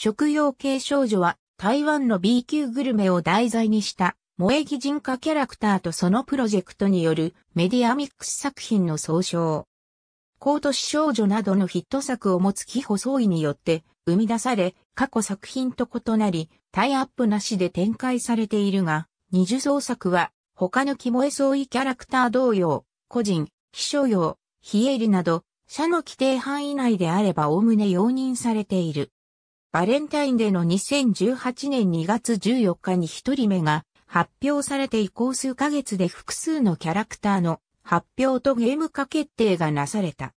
食用系少女は台湾の B 級グルメを題材にした萌え擬人化キャラクターとそのプロジェクトによるメディアミックス作品の総称。高都市少女などのヒット作を持つ木細いによって生み出され、過去作品と異なり、タイアップなしで展開されているが、二次創作は他の木萌え相違キャラクター同様、個人、秘書用、非営利など、社の規定範囲内であれば概ね容認されている。バレンタインデーの2018年2月14日に一人目が発表されて以降数ヶ月で複数のキャラクターの発表とゲーム化決定がなされた。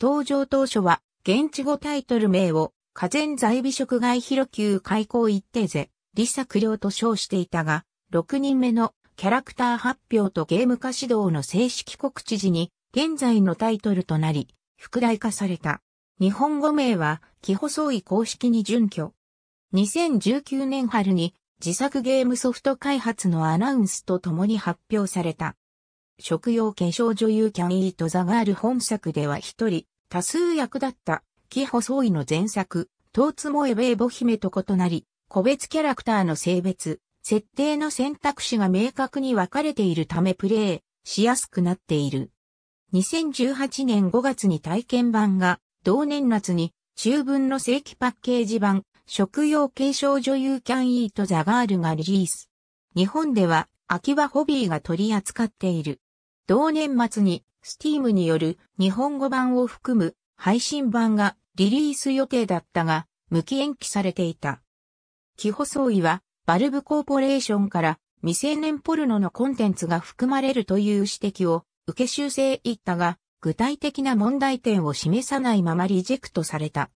登場当初は現地語タイトル名を家前在美食外広級開口一定ぜ、理作良と称していたが、6人目のキャラクター発表とゲーム化指導の正式告知時に現在のタイトルとなり、副題化された。日本語名は、ホソイ公式に準拠。2019年春に自作ゲームソフト開発のアナウンスと共に発表された。食用化粧女優キャンイートザガール本作では一人、多数役だった、ホソイの前作、トーツモエベーボ姫と異なり、個別キャラクターの性別、設定の選択肢が明確に分かれているためプレイしやすくなっている。2018年5月に体験版が同年夏に中文の正規パッケージ版、食用継承女優キャンイートザガールがリリース。日本では、秋葉ホビーが取り扱っている。同年末に、スティームによる日本語版を含む配信版がリリース予定だったが、無期延期されていた。キホソイは、バルブコーポレーションから未成年ポルノのコンテンツが含まれるという指摘を受け修正いったが、具体的な問題点を示さないままリジェクトされた。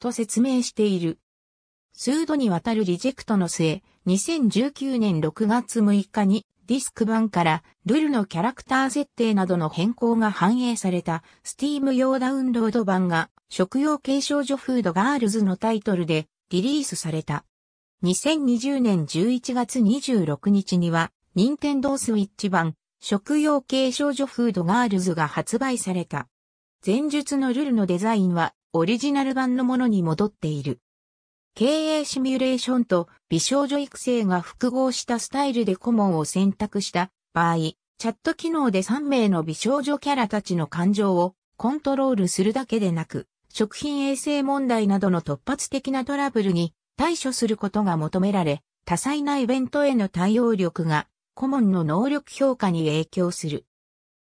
と説明している。数度にわたるリジェクトの末、2019年6月6日にディスク版からルルのキャラクター設定などの変更が反映されたスティーム用ダウンロード版が食用継承所フードガールズのタイトルでリリースされた。2020年11月26日には、任天堂スイッチ版、食用系少女フードガールズが発売された。前述のルルのデザインはオリジナル版のものに戻っている。経営シミュレーションと美少女育成が複合したスタイルで顧問を選択した場合、チャット機能で3名の美少女キャラたちの感情をコントロールするだけでなく、食品衛生問題などの突発的なトラブルに対処することが求められ、多彩なイベントへの対応力が顧問の能力評価に影響する。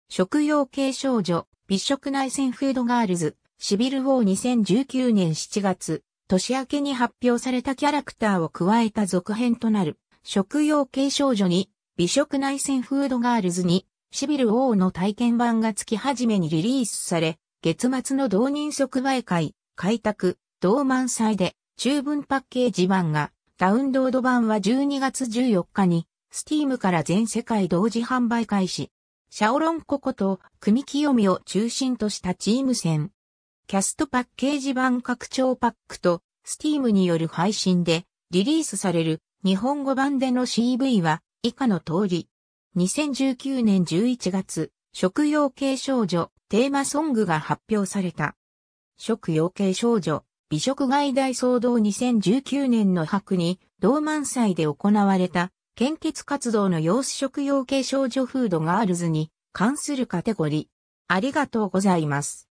食用系少女、美食内戦フードガールズ、シビルウォー2019年7月、年明けに発表されたキャラクターを加えた続編となる、食用系少女に、美食内戦フードガールズに、シビルウォーの体験版が月初めにリリースされ、月末の同人即売会、開拓、同満載で、中文パッケージ版が、ダウンロード版は12月14日にスティームから全世界同時販売開始。シャオロンココと組清みを中心としたチーム戦。キャストパッケージ版拡張パックとスティームによる配信でリリースされる日本語版での CV は以下の通り。2019年11月、食用系少女テーマソングが発表された。食用系少女美食外大騒動2019年の白に同満祭で行われた献血活動の様子食用系少女フードガールズに関するカテゴリー。ありがとうございます。